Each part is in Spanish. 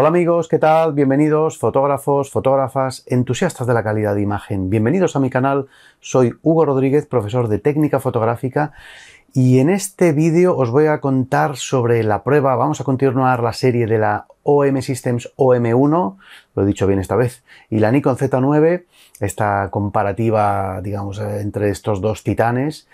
Hola amigos, ¿qué tal? Bienvenidos fotógrafos, fotógrafas, entusiastas de la calidad de imagen. Bienvenidos a mi canal, soy Hugo Rodríguez, profesor de técnica fotográfica y en este vídeo os voy a contar sobre la prueba, vamos a continuar la serie de la OM Systems OM1, lo he dicho bien esta vez, y la Nikon Z9, esta comparativa, digamos, entre estos dos titanes,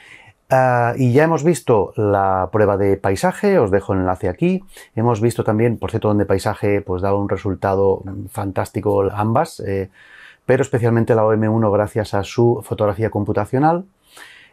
Ah, y ya hemos visto la prueba de paisaje, os dejo el enlace aquí. Hemos visto también, por cierto, donde paisaje pues daba un resultado fantástico ambas, eh, pero especialmente la OM1 gracias a su fotografía computacional.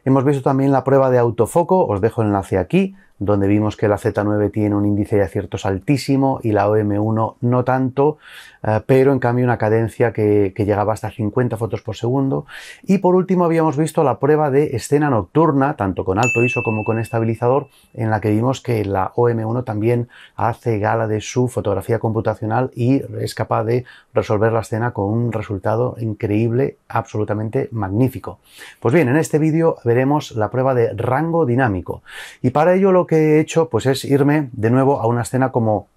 Hemos visto también la prueba de autofoco, os dejo el enlace aquí, donde vimos que la Z9 tiene un índice de aciertos altísimo y la OM1 no tanto, eh, pero en cambio una cadencia que, llegaba hasta 50 fotos por segundo. Y por último habíamos visto la prueba de escena nocturna, tanto con alto ISO como con estabilizador, en la que vimos que la OM1 también hace gala de su fotografía computacional y es capaz de resolver la escena con un resultado increíble, absolutamente magnífico. Pues bien, en este vídeo veremos la prueba de rango dinámico. Y para ello lo he hecho pues es irme de nuevo a una escena como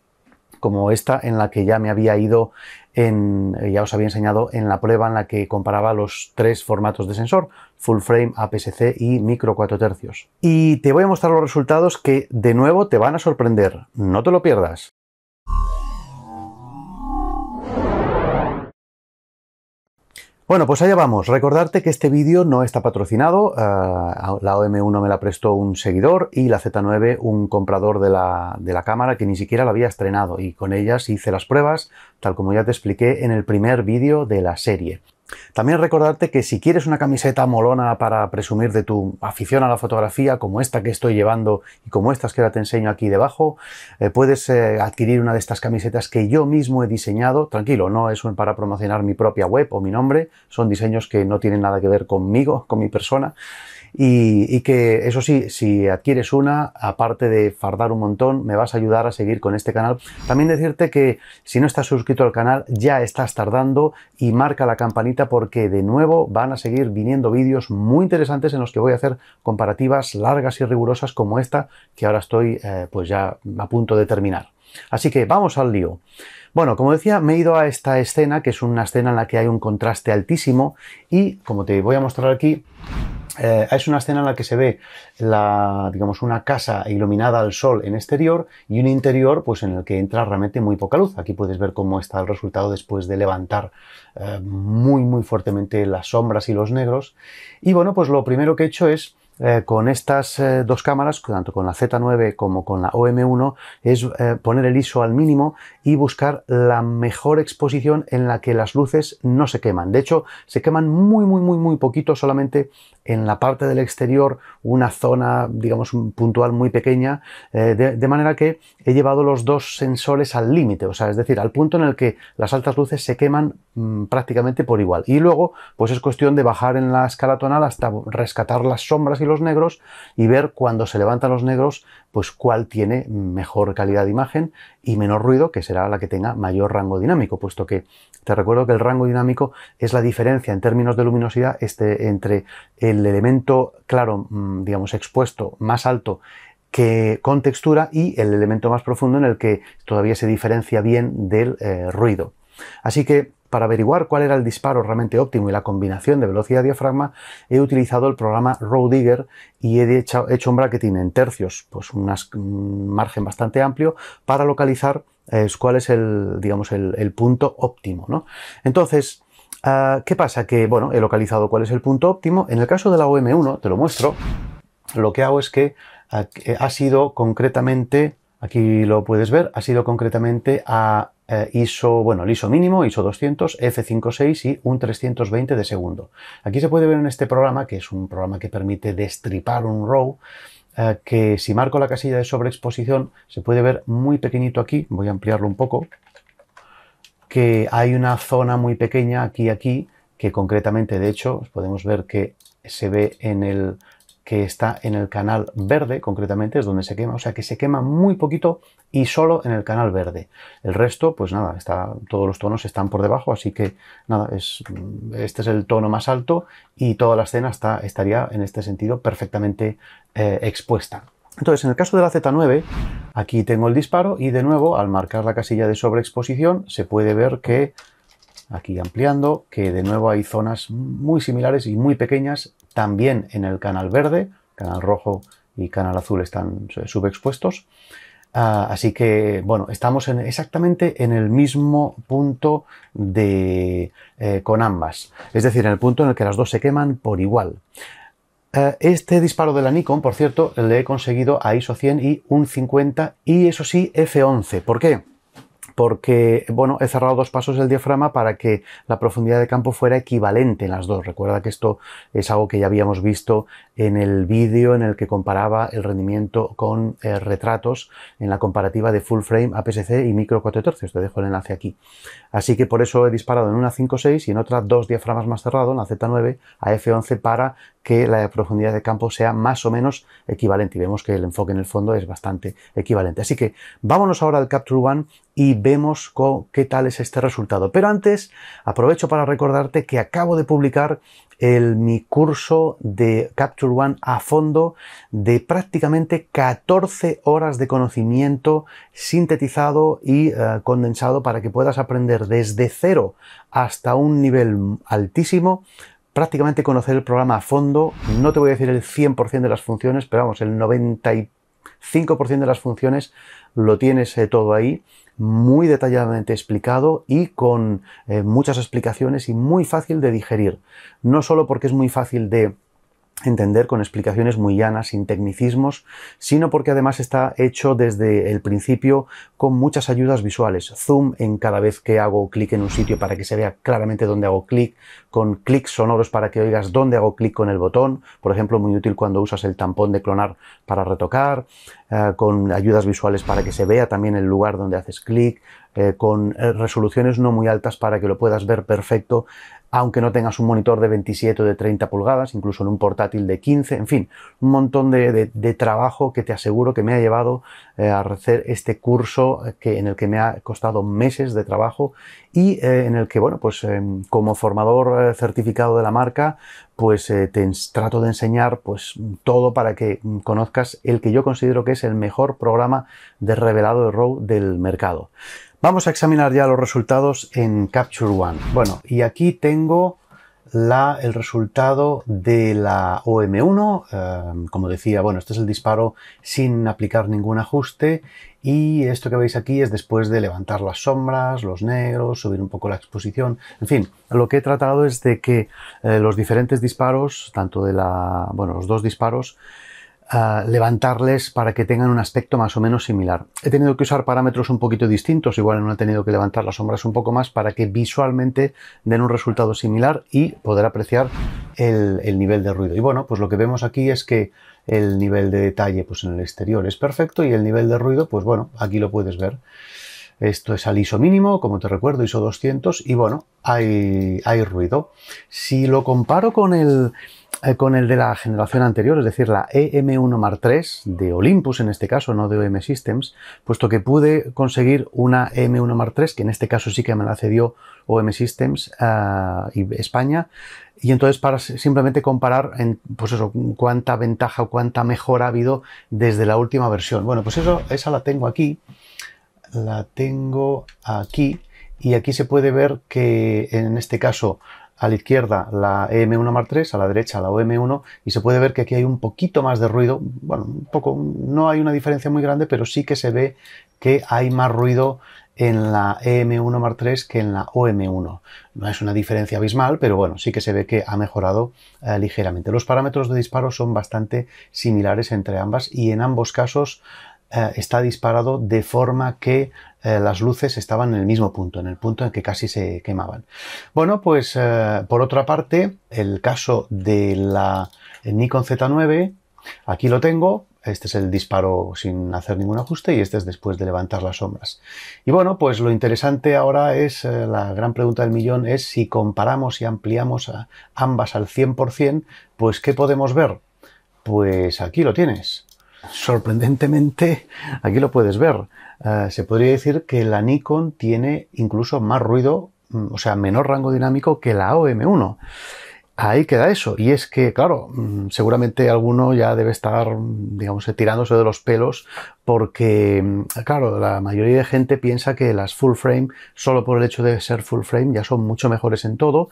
como esta en la que ya me había ido en, eh, ya os había enseñado en la prueba en la que comparaba los tres formatos de sensor, full frame, APS-C y micro cuatro tercios. Y te voy a mostrar los resultados que de nuevo te van a sorprender, no te lo pierdas. Bueno, pues allá vamos. Recordarte que este vídeo no está patrocinado. Eh, la OM1 me la prestó un seguidor y la Z9 un comprador de la, de la, cámara que ni siquiera la había estrenado y con ellas hice las pruebas, tal como ya te expliqué en el primer vídeo de la serie. También recordarte que si quieres una camiseta molona para presumir de tu afición a la fotografía, como esta que estoy llevando y como estas que ahora te enseño aquí debajo, eh, puedes eh, adquirir una de estas camisetas que yo mismo he diseñado. Tranquilo, no es para promocionar mi propia web o mi nombre, son diseños que no tienen nada que ver conmigo, con mi persona. Y, que eso sí, si adquieres una, aparte de fardar un montón, me vas a ayudar a seguir con este canal. También decirte que si no estás suscrito al canal, ya estás tardando y marca la campanita porque de nuevo van a seguir viniendo vídeos muy interesantes en los que voy a hacer comparativas largas y rigurosas como esta que ahora estoy eh, pues ya a punto de terminar. Así que vamos al lío. Bueno, como decía, me he ido a esta escena, que es una escena en la que hay un contraste altísimo y, como te voy a mostrar aquí, eh, es una escena en la que se ve la, digamos, una casa iluminada al sol en exterior y un interior pues, en el que entra realmente muy poca luz. Aquí puedes ver cómo está el resultado después de levantar eh, muy, muy fuertemente las sombras y los negros. Y bueno, pues lo primero que he hecho es eh, con estas eh, dos cámaras, tanto con la Z9 como con la OM1, es eh, poner el ISO al mínimo y buscar la mejor exposición en la que las luces no se queman. De hecho, se queman muy, muy, muy, muy poquito, solamente en la parte del exterior una zona, digamos, puntual muy pequeña, eh, de, manera que he llevado los dos sensores al límite, o sea, es decir, al punto en el que las altas luces se queman mm, prácticamente por igual. Y luego, pues es cuestión de bajar en la escala tonal hasta rescatar las sombras y los negros y ver cuando se levantan los negros pues cuál tiene mejor calidad de imagen y menor ruido, que será la que tenga mayor rango dinámico, puesto que te recuerdo que el rango dinámico es la diferencia en términos de luminosidad este, entre el elemento claro, mm, digamos, expuesto más alto que con textura y el elemento más profundo en el que todavía se diferencia bien del eh, ruido. Así que para averiguar cuál era el disparo realmente óptimo y la combinación de velocidad y diafragma, he utilizado el programa Row y he hecho, un bracketing en tercios, pues un margen bastante amplio, para localizar eh, cuál es el, digamos, el, punto óptimo. ¿no? Entonces, ah, ¿qué pasa? Que, bueno, he localizado cuál es el punto óptimo. En el caso de la OM1, te lo muestro, lo que hago es ah, que ha sido concretamente, aquí lo puedes ver, ha sido concretamente a hizo eh, ISO, bueno, el ISO mínimo, ISO 200, F56 y un 320 de segundo. Aquí se puede ver en este programa, que es un programa que permite destripar un RAW, eh, que si marco la casilla de sobreexposición, se puede ver muy pequeñito aquí, voy a ampliarlo un poco, que hay una zona muy pequeña aquí aquí, que concretamente, de hecho, podemos ver que se ve en el que está en el canal verde, concretamente es donde se quema, o sea que se quema muy poquito y solo en el canal verde. El resto, pues nada, está, todos los tonos están por debajo, así que nada, es, este es el tono más alto y toda la escena está, estaría en este sentido perfectamente eh, expuesta. Entonces, en el caso de la Z9, aquí tengo el disparo y de nuevo, al marcar la casilla de sobreexposición, se puede ver que aquí ampliando, que de nuevo hay zonas muy similares y muy pequeñas también en el canal verde, canal rojo y canal azul están eh, subexpuestos. Ah, así que, bueno, estamos exactamente en el mismo punto de, eh, con ambas. Es decir, en el punto en el que las dos se queman por igual. Eh, este disparo de la Nikon, por cierto, le he conseguido a ISO 100 y un 50 y eso sí F11. ¿Por qué? porque, bueno, he cerrado dos pasos del diafragma para que la profundidad de campo fuera equivalente en las dos. Recuerda que esto es algo que ya habíamos visto en el vídeo en el que comparaba el rendimiento con eh, retratos en la comparativa de full frame APS-C y micro 4 tercios. Te dejo el enlace aquí. Así que por eso he disparado en una 5.6 y en otra dos diafragmas más cerrado, en la Z9 a F11, para que la profundidad de campo sea más o menos equivalente. Y vemos que el enfoque en el fondo es bastante equivalente. Así que vámonos ahora al Capture One y vemos qué tal es este resultado. Pero antes, aprovecho para recordarte que acabo de publicar el, mi curso de Capture One a fondo de prácticamente 14 horas de conocimiento sintetizado y eh, condensado para que puedas aprender desde cero hasta un nivel altísimo prácticamente conocer el programa a fondo, no te voy a decir el 100% de las funciones, pero vamos, el 95% de las funciones lo tienes eh, todo ahí muy detalladamente explicado y con eh, muchas explicaciones y muy fácil de digerir. No solo porque es muy fácil de entender con explicaciones muy llanas, sin tecnicismos, sino porque además está hecho desde el principio con muchas ayudas visuales. Zoom en cada vez que hago clic en un sitio para que se vea claramente dónde hago clic, con clics sonoros para que oigas dónde hago clic con el botón, por ejemplo, muy útil cuando usas el tampón de clonar para retocar, eh, con ayudas visuales para que se vea también el lugar donde haces clic, eh, con eh, resoluciones no muy altas para que lo puedas ver perfecto, aunque no tengas un monitor de 27 o de 30 pulgadas, incluso en un portátil de 15, en fin, un montón de, trabajo que te aseguro que me ha llevado a hacer este curso que, en el que me ha costado meses de trabajo y en el que, bueno, pues em, como formador certificado de la marca, pues eh, te trato de enseñar pues todo para que mm, conozcas el que yo considero que es el mejor programa de revelado de RAW del mercado. Vamos a examinar ya los resultados en Capture One. Bueno, y aquí tengo la, el resultado de la OM1. Eh, como decía, bueno, este es el disparo sin aplicar ningún ajuste y esto que veis aquí es después de levantar las sombras, los negros, subir un poco la exposición. En fin, lo que he tratado es de que eh, los diferentes disparos, tanto de la, bueno, los dos disparos, levantarles para que tengan un aspecto más o menos similar. He tenido que usar parámetros un poquito distintos, igual no he tenido que levantar las sombras un poco más para que visualmente den un resultado similar y poder apreciar el, el nivel de ruido. Y bueno, pues lo que vemos aquí es que el nivel de detalle pues en el exterior es perfecto y el nivel de ruido, pues bueno, aquí lo puedes ver. Esto es al ISO mínimo, como te recuerdo, ISO 200, y bueno, hay, hay ruido. Si lo comparo con el, eh, con el de la generación anterior, es decir, la EM1 mar III de Olympus en este caso, no de OM Systems, puesto que pude conseguir una EM1 mar 3 que en este caso sí que me la cedió OM Systems ah, y España, y entonces para simplemente comparar en, pues eso, cuánta ventaja o cuánta mejora ha habido desde la última versión. Bueno, pues eso, esa la tengo aquí la tengo aquí y aquí se puede ver que en este caso a la izquierda la m 1 Mark 3 a la derecha la OM1 y se puede ver que aquí hay un poquito más de ruido, bueno, un poco, no hay una diferencia muy grande, pero sí que se ve que hay más ruido en la m 1 Mar3 que en la OM1. No es una diferencia abismal, pero bueno, sí que se ve que ha mejorado eh, ligeramente. Los parámetros de disparo son bastante similares entre ambas y en ambos casos eh, está disparado de forma que eh, las luces estaban en el mismo punto, en el punto en que casi se quemaban. Bueno, pues eh, por otra parte, el caso de la Nikon Z9, aquí lo tengo, este es el disparo sin hacer ningún ajuste y este es después de levantar las sombras. Y bueno, pues lo interesante ahora es, la gran pregunta del millón es si comparamos y ampliamos a ambas al 100%, pues ¿qué podemos ver? Pues aquí lo tienes sorprendentemente, aquí lo puedes ver, eh, se podría decir que la Nikon tiene incluso más ruido, mm, o sea, menor rango dinámico que la OM1. Ahí queda eso. Y es que, claro, mm, seguramente alguno ya debe estar, mm, digamos, tirándose de los pelos porque, claro, la mayoría de gente piensa que las full frame, solo por el hecho de ser full frame, ya son mucho mejores en todo,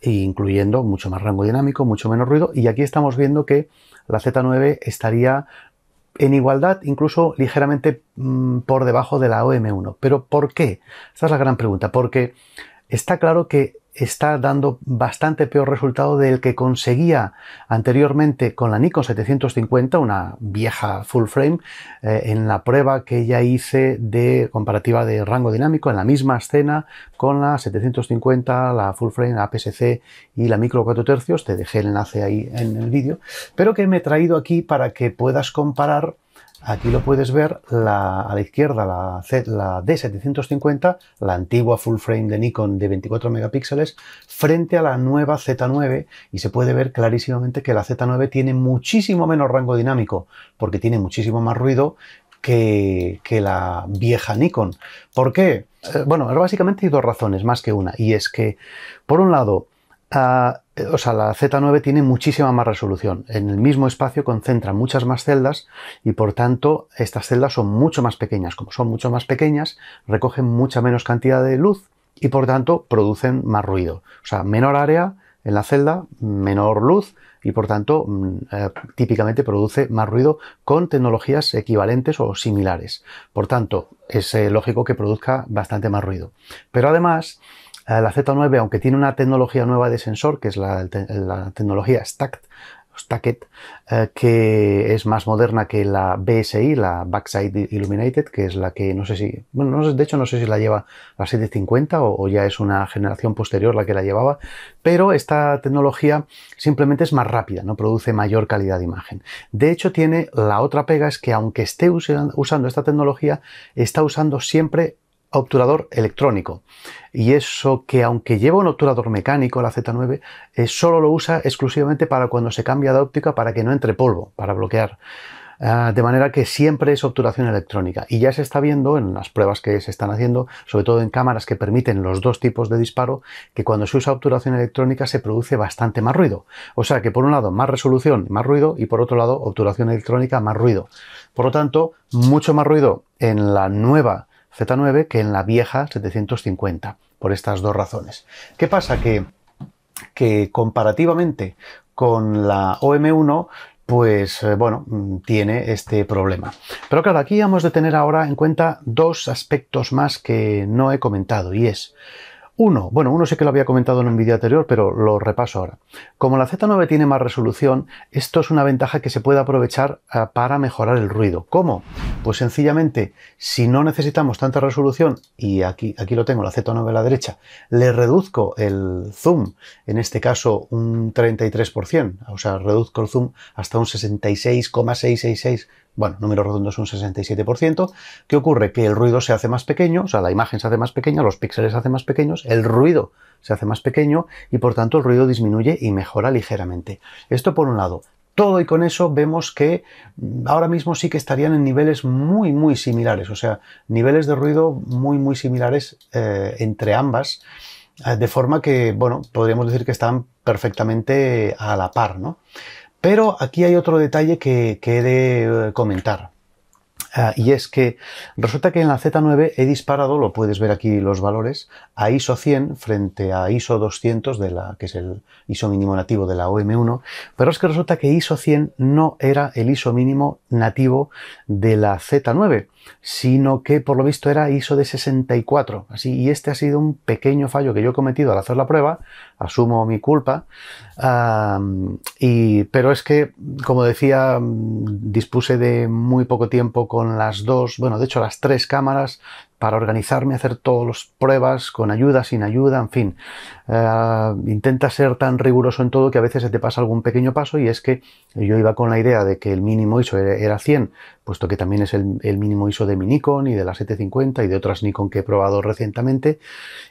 incluyendo mucho más rango dinámico, mucho menos ruido. Y aquí estamos viendo que la Z9 estaría en igualdad, incluso ligeramente mm, por debajo de la OM1. ¿Pero por qué? Esa es la gran pregunta, porque está claro que está dando bastante peor resultado del que conseguía anteriormente con la Nikon 750, una vieja full frame, eh, en la prueba que ya hice de comparativa de rango dinámico en la misma escena con la 750, la full frame, la APS-C y la micro 4 tercios. Te dejé el enlace ahí en el vídeo, pero que me he traído aquí para que puedas comparar Aquí lo puedes ver a la izquierda, la, la D750, la antigua full frame de Nikon de 24 megapíxeles, frente a la nueva Z9 y se puede ver clarísimamente que la Z9 tiene muchísimo menos rango dinámico porque tiene muchísimo más ruido que, que la vieja Nikon. ¿Por qué? Eh, bueno, básicamente hay dos razones más que una y es que, por un lado, eh, o sea, la Z9 tiene muchísima más resolución. En el mismo espacio concentra muchas más celdas y por tanto estas celdas son mucho más pequeñas. Como son mucho más pequeñas, recogen mucha menos cantidad de luz y por tanto producen más ruido. O sea, menor área en la celda, menor luz y por tanto mm, eh, típicamente produce más ruido con tecnologías equivalentes o similares. Por tanto, es eh, lógico que produzca bastante más ruido. Pero además, eh, la Z9, aunque tiene una tecnología nueva de sensor, que es la, tecnología Stacked, eh, que es más moderna que la BSI, la Backside Illuminated, que es la que no sé si, bueno, de hecho no sé si la lleva la 750 o, o, ya es una generación posterior la que la llevaba, pero esta tecnología simplemente es más rápida, no produce mayor calidad de imagen. De hecho tiene la otra pega es que aunque esté usando esta tecnología, está usando siempre obturador electrónico. Y eso que aunque lleva un obturador mecánico, la Z9, eh, solo lo usa exclusivamente para cuando se cambia de óptica para que no entre polvo, para bloquear. Ah, de manera que siempre es obturación electrónica. Y ya se está viendo en las pruebas que se están haciendo, sobre todo en cámaras que permiten los dos tipos de disparo, que cuando se usa obturación electrónica se produce bastante más ruido. O sea que por un lado más resolución, más ruido, y por otro lado obturación electrónica, más ruido. Por lo tanto, mucho más ruido en la nueva Z9 que en la vieja 750, por estas dos razones. ¿Qué pasa? Que, que comparativamente con la OM1, pues eh, bueno, mm, tiene este problema. Pero claro, aquí vamos a tener ahora en cuenta dos aspectos más que no he comentado y es uno, bueno, uno sé que lo había comentado en un vídeo anterior, pero lo repaso ahora. Como la Z9 tiene más resolución, esto es una ventaja que se puede aprovechar ah, para mejorar el ruido. ¿Cómo? Pues sencillamente, si no necesitamos tanta resolución, y aquí, aquí lo tengo, la Z9 a la derecha, le reduzco el zoom, en este caso un 33%, o sea, reduzco el zoom hasta un 66,666 bueno, número redondo es un 67%. ¿Qué ocurre? Que el ruido se hace más pequeño, o sea, la imagen se hace más pequeña, los píxeles se hacen más pequeños, el ruido se hace más pequeño y por tanto el ruido disminuye y mejora ligeramente. Esto por un lado. Todo y con eso vemos que mm, ahora mismo sí que estarían en niveles muy, muy similares, o sea, niveles de ruido muy, muy similares eh, entre ambas, eh, de forma que, bueno, podríamos decir que están perfectamente a la par, ¿no? Pero aquí hay otro detalle que, que he de eh, comentar. Ah, y es que resulta que en la Z9 he disparado, lo puedes ver aquí los valores, a ISO 100 frente a ISO 200, de la, que es el ISO mínimo nativo de la OM1, pero es que resulta que ISO 100 no era el ISO mínimo nativo de la Z9 sino que por lo visto era ISO de 64. Así, y este ha sido un pequeño fallo que yo he cometido al hacer la prueba, asumo mi culpa, y, pero es que, como decía, mm, dispuse de muy poco tiempo con las dos, bueno, de hecho las tres cámaras, para organizarme, hacer todas las pruebas con ayuda, sin ayuda, en fin. Eh, intenta ser tan riguroso en todo que a veces se te pasa algún pequeño paso y es que yo iba con la idea de que el mínimo ISO era 100, puesto que también es el, mínimo ISO de mi Nikon y de la 750 y de otras Nikon que he probado recientemente.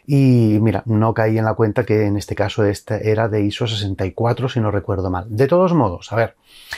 Y mira, no caí en la cuenta que en este caso era de ISO 64, si no recuerdo mal. De todos modos, a ver,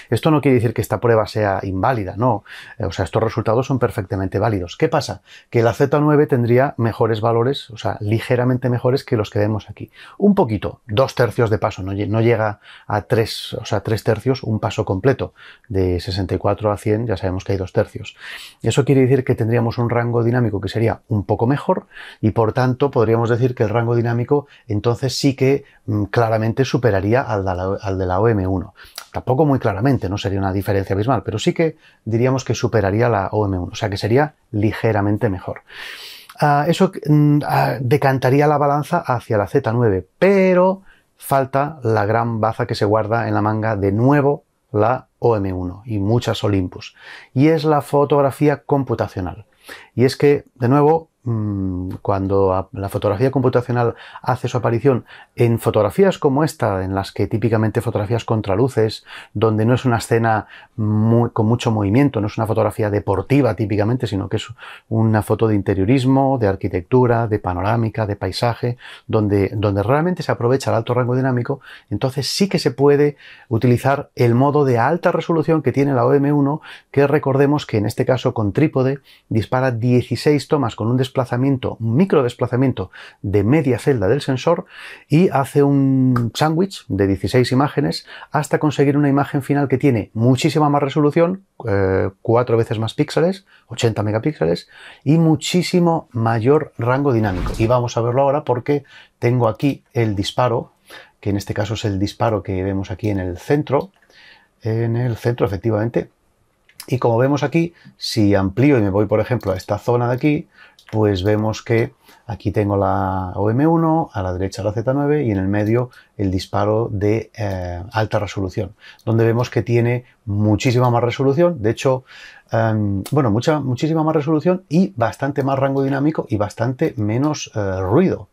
esto no quiere decir que esta prueba sea inválida, no. Eh, o sea, estos resultados son perfectamente válidos. ¿Qué pasa? Que la Z9 tendría mejores valores, o sea, ligeramente mejores que los que vemos aquí. Un poquito, dos tercios de paso, no, llega a tres, o sea, tres tercios, un paso completo. De 64 a 100 ya sabemos que hay dos tercios. Eso quiere decir que tendríamos un rango dinámico que sería un poco mejor y por tanto podríamos decir que el rango dinámico entonces sí que mm, claramente superaría al de al de la OM1. Tampoco muy claramente, no sería una diferencia abismal, pero sí que diríamos que superaría la OM1, o sea que sería ligeramente mejor. Ah, eso mm, ah, decantaría la balanza hacia la Z9, pero falta la gran baza que se guarda en la manga de nuevo la OM1 y muchas Olympus. Y es la fotografía computacional. Y es que, de nuevo, Mm, cuando la fotografía computacional hace su aparición en fotografías como esta, en las que típicamente fotografías contraluces, donde no es una escena con mucho movimiento, no es una fotografía deportiva típicamente, sino que es una foto de interiorismo, de arquitectura, de panorámica, de paisaje, donde, donde realmente se aprovecha el alto rango dinámico, entonces sí que se puede utilizar el modo de alta resolución que tiene la OM1, que recordemos que en este caso con trípode dispara 16 tomas con un desplazamiento desplazamiento, micro desplazamiento de media celda del sensor y hace un sándwich de 16 imágenes hasta conseguir una imagen final que tiene muchísima más resolución, eh, cuatro veces más píxeles, 80 megapíxeles y muchísimo mayor rango dinámico. Y vamos a verlo ahora porque tengo aquí el disparo, que en este caso es el disparo que vemos aquí en el centro, en el centro efectivamente, y como vemos aquí, si amplío y me voy, por ejemplo, a esta zona de aquí, pues vemos que aquí tengo la OM1, a la derecha la Z9 y en el medio el disparo de eh, alta resolución, donde vemos que tiene muchísima más resolución, de hecho, em, bueno, mucha, muchísima más resolución y bastante más rango dinámico y bastante menos eh, ruido.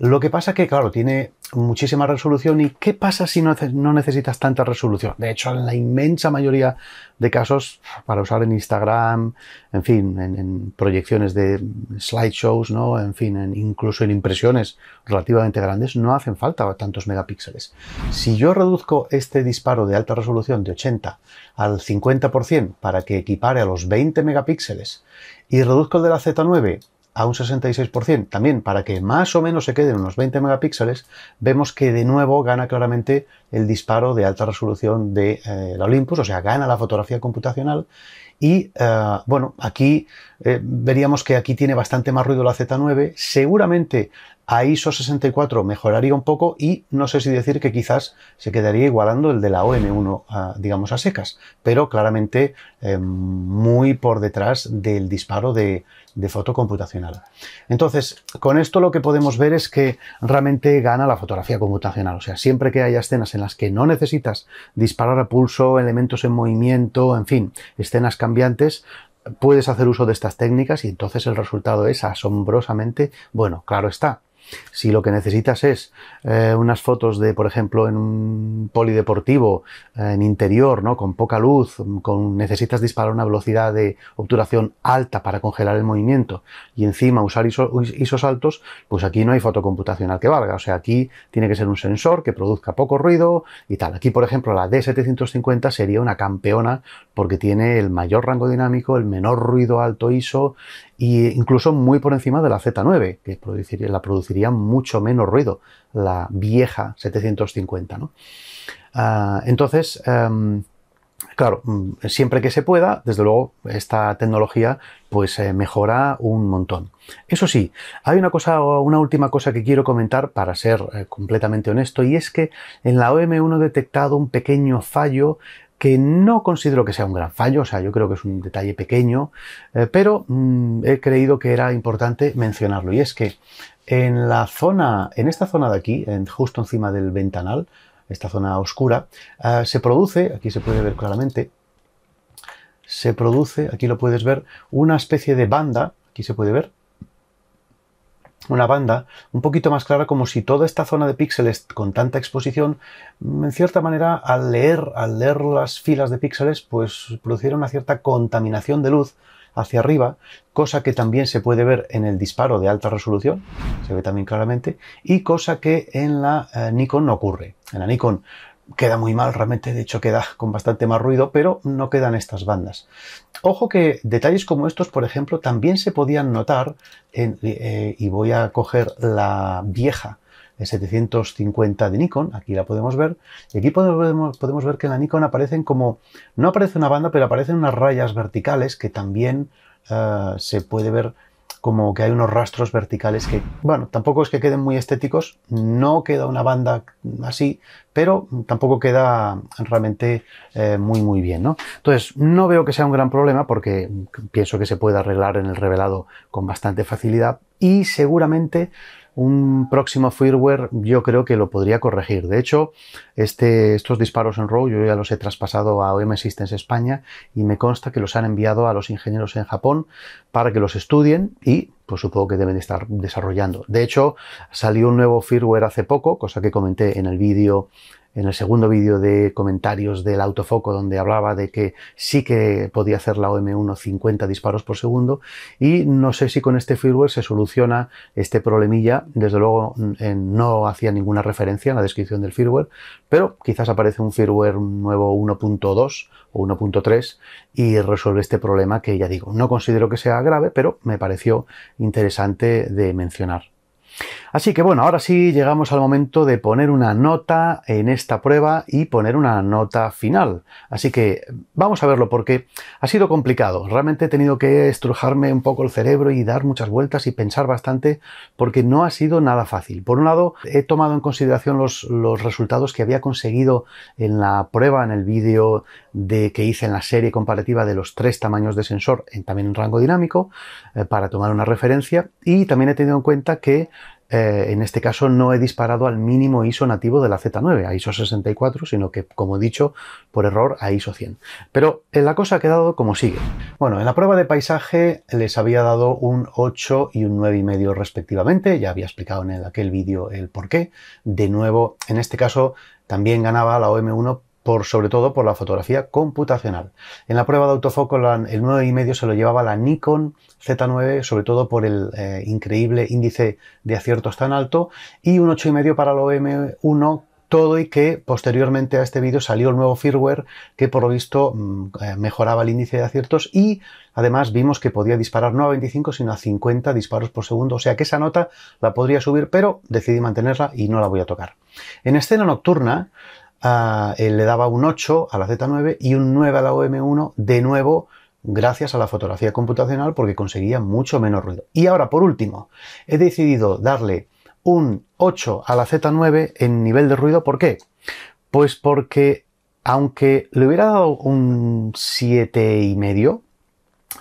Lo que pasa es que, claro, tiene muchísima resolución y ¿qué pasa si no, necesitas tanta resolución? De hecho, en la inmensa mayoría de casos, para usar en Instagram, en fin, en, proyecciones de slideshows, ¿no? En fin, incluso en impresiones relativamente grandes, no hacen falta tantos megapíxeles. Si yo reduzco este disparo de alta resolución de 80 al 50% para que equipare a los 20 megapíxeles y reduzco el de la Z9 a un 66%, también para que más o menos se queden unos 20 megapíxeles, vemos que de nuevo gana claramente el disparo de alta resolución de eh, la Olympus, o sea, gana la fotografía computacional. Y eh, bueno, aquí eh, veríamos que aquí tiene bastante más ruido la Z9. Seguramente a ISO 64 mejoraría un poco y no sé si decir que quizás se quedaría igualando el de la OM1, ah, digamos, a secas, pero claramente eh, muy por detrás del disparo de, de foto computacional. Entonces, con esto lo que podemos ver es que realmente gana la fotografía computacional. O sea, siempre que haya escenas en las que no necesitas disparar a pulso, elementos en movimiento, en fin, escenas cambiantes, puedes hacer uso de estas técnicas y entonces el resultado es asombrosamente bueno. Claro está, si lo que necesitas es eh, unas fotos de, por ejemplo, en un polideportivo, eh, en interior, ¿no? con poca luz, mm, con, necesitas disparar una velocidad de obturación alta para congelar el movimiento y encima usar isos altos, pues aquí no hay computacional que valga. O sea, aquí tiene que ser un sensor que produzca poco ruido y tal. Aquí, por ejemplo, la D750 sería una campeona porque tiene el mayor rango dinámico, el menor ruido alto ISO e incluso muy por encima de la Z9, que la produciría mucho menos ruido, la vieja 750. Ah, entonces, em, claro, mm, siempre que se pueda, desde luego, esta tecnología pues eh, mejora un montón. Eso sí, hay una cosa, una última cosa que quiero comentar para ser eh, completamente honesto, y es que en la OM1 he detectado un pequeño fallo que no considero que sea un gran fallo, o sea, yo creo que es un detalle pequeño, eh, pero mm, he creído que era importante mencionarlo. Y es que en la zona, en esta zona de aquí, justo encima del ventanal, esta zona oscura, eh, se produce, aquí se puede ver claramente, se produce, aquí lo puedes ver, una especie de banda, aquí se puede ver, una banda un poquito más clara, como si toda esta zona de píxeles con tanta exposición, en cierta manera, al leer, al leer las filas de píxeles, pues produciera una cierta contaminación de luz hacia arriba, cosa que también se puede ver en el disparo de alta resolución, se ve también claramente, y cosa que en la eh, Nikon no ocurre. En la Nikon queda muy mal realmente, de hecho queda con bastante más ruido, pero no quedan estas bandas. Ojo que detalles como estos, por ejemplo, también se podían notar, eh, y voy a coger la vieja, de 750 de Nikon, aquí la podemos ver, y aquí podemos, ver que en la Nikon aparecen como, no aparece una banda, pero aparecen unas rayas verticales que también eh, se puede ver como que hay unos rastros verticales que, bueno, tampoco es que queden muy estéticos, no queda una banda así, pero tampoco queda realmente eh, muy muy bien, ¿no? Entonces, no veo que sea un gran problema porque pienso que se puede arreglar en el revelado con bastante facilidad y seguramente un próximo firmware yo creo que lo podría corregir. De hecho, este, estos disparos en RAW yo ya los he traspasado a OM Systems España y me consta que los han enviado a los ingenieros en Japón para que los estudien y pues supongo que deben estar desarrollando. De hecho, salió un nuevo firmware hace poco, cosa que comenté en el vídeo en el segundo vídeo de comentarios del autofoco donde hablaba de que sí que podía hacer la OM1 50 disparos por segundo y no sé si con este firmware se soluciona este problemilla, desde luego eh, no hacía ninguna referencia en la descripción del firmware, pero quizás aparece un firmware nuevo 1.2 o 1.3 y resuelve este problema que ya digo, no considero que sea grave, pero me pareció interesante de mencionar. Así que bueno, ahora sí llegamos al momento de poner una nota en esta prueba y poner una nota final. Así que vamos a verlo porque ha sido complicado. Realmente he tenido que estrujarme un poco el cerebro y dar muchas vueltas y pensar bastante porque no ha sido nada fácil. Por un lado, he tomado en consideración los, resultados que había conseguido en la prueba, en el vídeo de que hice en la serie comparativa de los tres tamaños de sensor, en, también en rango dinámico, eh, para tomar una referencia. Y también he tenido en cuenta que eh, en este caso no he disparado al mínimo ISO nativo de la Z9, a ISO 64, sino que, como he dicho, por error a ISO 100. Pero eh, la cosa ha quedado como sigue. Bueno, en la prueba de paisaje les había dado un 8 y un 9,5 respectivamente, ya había explicado en aquel vídeo el porqué. De nuevo, en este caso también ganaba la OM1 sobre todo por la fotografía computacional. En la prueba de autofoco el 9,5 se lo llevaba la Nikon Z9, sobre todo por el eh, increíble índice de aciertos tan alto, y un 8,5 para la OM1 todo y que posteriormente a este vídeo salió el nuevo firmware que por lo visto mm, eh, mejoraba el índice de aciertos y además vimos que podía disparar no a 25 sino a 50 disparos por segundo, o sea que esa nota la podría subir pero decidí mantenerla y no la voy a tocar. En escena nocturna eh, le daba un 8 a la Z9 y un 9 a la OM1, de nuevo gracias a la fotografía computacional porque conseguía mucho menos ruido. Y ahora, por último, he decidido darle un 8 a la Z9 en nivel de ruido. ¿Por qué? Pues porque aunque le hubiera dado un 7,5,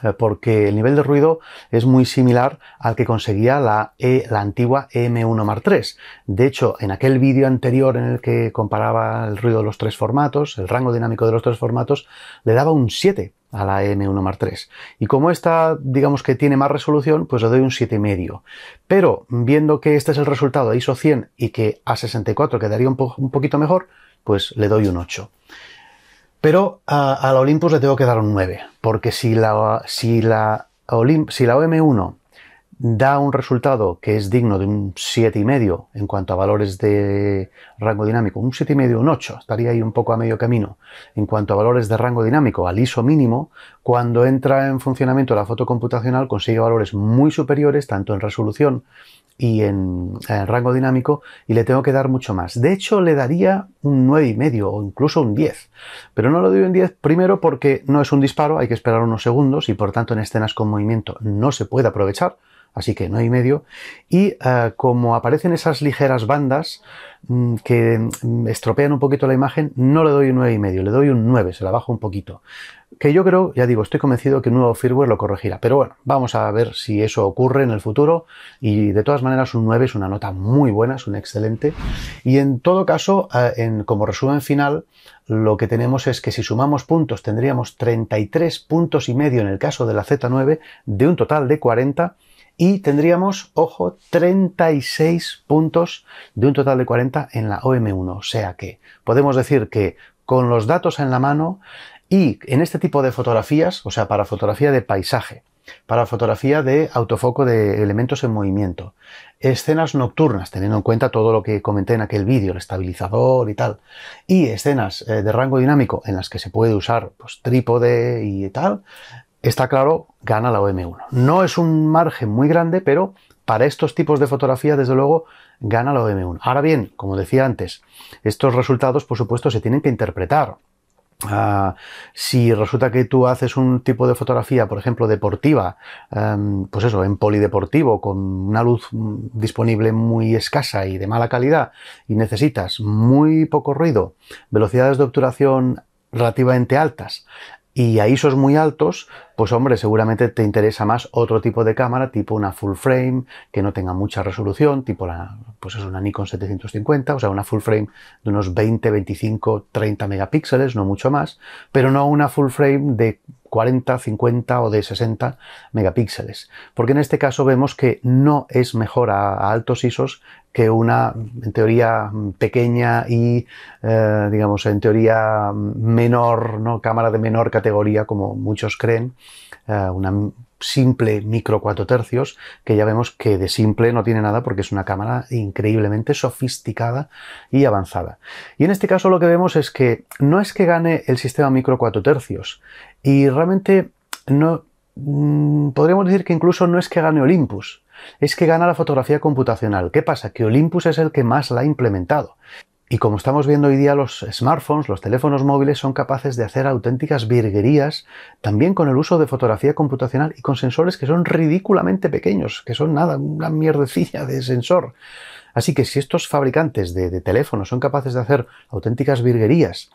eh, porque el nivel de ruido es muy similar al que conseguía la, e, antigua m 1 Mar3. De hecho, en aquel vídeo anterior en el que comparaba el ruido de los tres formatos, el rango dinámico de los tres formatos, le daba un 7 a la m 1 Mar3. Y como esta, digamos que tiene más resolución, pues le doy un 7,5. Pero viendo que este es el resultado de ISO 100 y que a 64 quedaría un poquito mejor, pues le doy un 8. Pero a, la Olympus le tengo que dar un 9, porque si la, si la, si la OM1 da un resultado que es digno de un 7,5 en cuanto a valores de rango dinámico, un 7,5, un 8, estaría ahí un poco a medio camino en cuanto a valores de rango dinámico al ISO mínimo, cuando entra en funcionamiento la foto computacional consigue valores muy superiores tanto en resolución y en, eh, rango dinámico y le tengo que dar mucho más. De hecho, le daría un 9,5 o incluso un 10. Pero no lo doy un 10 primero porque no es un disparo, hay que esperar unos segundos y por tanto en escenas con movimiento no se puede aprovechar así que no y medio. Y eh, como aparecen esas ligeras bandas mm, que mm, estropean un poquito la imagen, no le doy un 9 y medio, le doy un 9, se la bajo un poquito. Que yo creo, ya digo, estoy convencido que un nuevo firmware lo corregirá. Pero bueno, vamos a ver si eso ocurre en el futuro. Y de todas maneras, un 9 es una nota muy buena, es un excelente. Y en todo caso, eh, en, como resumen final, lo que tenemos es que si sumamos puntos tendríamos 33 puntos y medio en el caso de la Z9 de un total de 40 y tendríamos, ojo, 36 puntos de un total de 40 en la OM1. O sea que podemos decir que con los datos en la mano y en este tipo de fotografías, o sea, para fotografía de paisaje, para fotografía de autofoco de elementos en movimiento, escenas nocturnas, teniendo en cuenta todo lo que comenté en aquel vídeo, el estabilizador y tal, y escenas eh, de rango dinámico en las que se puede usar pues, trípode y tal, está claro, gana la OM1. No es un margen muy grande, pero para estos tipos de fotografía, desde luego, gana la OM1. Ahora bien, como decía antes, estos resultados, por supuesto, se tienen que interpretar. Ah, si resulta que tú haces un tipo de fotografía, por ejemplo, deportiva, em, pues eso, en polideportivo, con una luz mm, disponible muy escasa y de mala calidad, y necesitas muy poco ruido, velocidades de obturación relativamente altas y a ISOs muy altos, pues hombre, seguramente te interesa más otro tipo de cámara, tipo una full frame, que no tenga mucha resolución, tipo la, pues es una Nikon 750, o sea, una full frame de unos 20, 25, 30 megapíxeles, no mucho más, pero no una full frame de 40, 50 o de 60 megapíxeles. Porque en este caso vemos que no es mejor a, altos ISOs que una, en teoría, pequeña y, eh, digamos, en teoría menor, ¿no? cámara de menor categoría, como muchos creen, eh, una simple micro 4 tercios, que ya vemos que de simple no tiene nada porque es una cámara increíblemente sofisticada y avanzada. Y en este caso lo que vemos es que no es que gane el sistema micro 4 tercios y realmente no mm, podríamos decir que incluso no es que gane Olympus, es que gana la fotografía computacional. ¿Qué pasa? Que Olympus es el que más la ha implementado. Y como estamos viendo hoy día, los smartphones, los teléfonos móviles son capaces de hacer auténticas virguerías también con el uso de fotografía computacional y con sensores que son ridículamente pequeños, que son nada, una mierdecilla de sensor. Así que si estos fabricantes de, teléfonos son capaces de hacer auténticas virguerías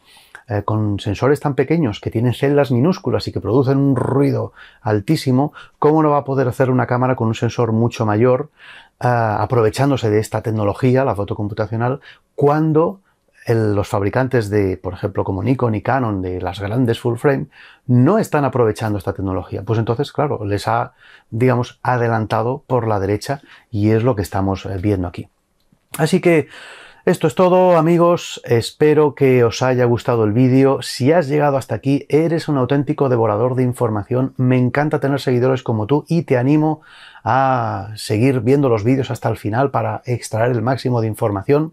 eh, con sensores tan pequeños que tienen celdas minúsculas y que producen un ruido altísimo, ¿cómo no va a poder hacer una cámara con un sensor mucho mayor, eh, aprovechándose de esta tecnología, la fotocomputacional, cuando los fabricantes de, por ejemplo, como Nikon y Canon, de las grandes full frame, no están aprovechando esta tecnología. Pues entonces, claro, les ha, digamos, adelantado por la derecha y es lo que estamos eh, viendo aquí. Así que esto es todo amigos, espero que os haya gustado el vídeo. Si has llegado hasta aquí, eres un auténtico devorador de información. Me encanta tener seguidores como tú y te animo a seguir viendo los vídeos hasta el final para extraer el máximo de información.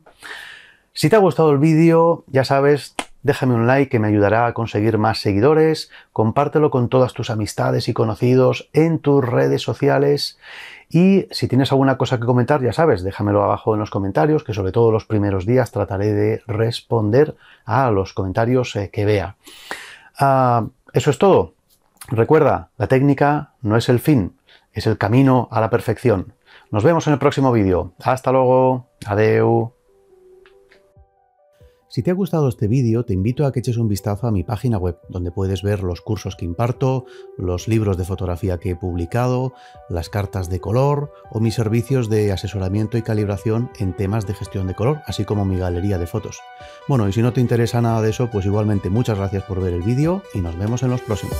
Si te ha gustado el vídeo, ya sabes, Déjame un like que me ayudará a conseguir más seguidores, compártelo con todas tus amistades y conocidos en tus redes sociales y si tienes alguna cosa que comentar, ya sabes, déjamelo abajo en los comentarios, que sobre todo los primeros días trataré de responder a los comentarios eh, que vea. Ah, eso es todo. Recuerda, la técnica no es el fin, es el camino a la perfección. Nos vemos en el próximo vídeo. Hasta luego. Adeu. Si te ha gustado este vídeo, te invito a que eches un vistazo a mi página web, donde puedes ver los cursos que imparto, los libros de fotografía que he publicado, las cartas de color o mis servicios de asesoramiento y calibración en temas de gestión de color, así como mi galería de fotos. Bueno, y si no te interesa nada de eso, pues igualmente muchas gracias por ver el vídeo y nos vemos en los próximos.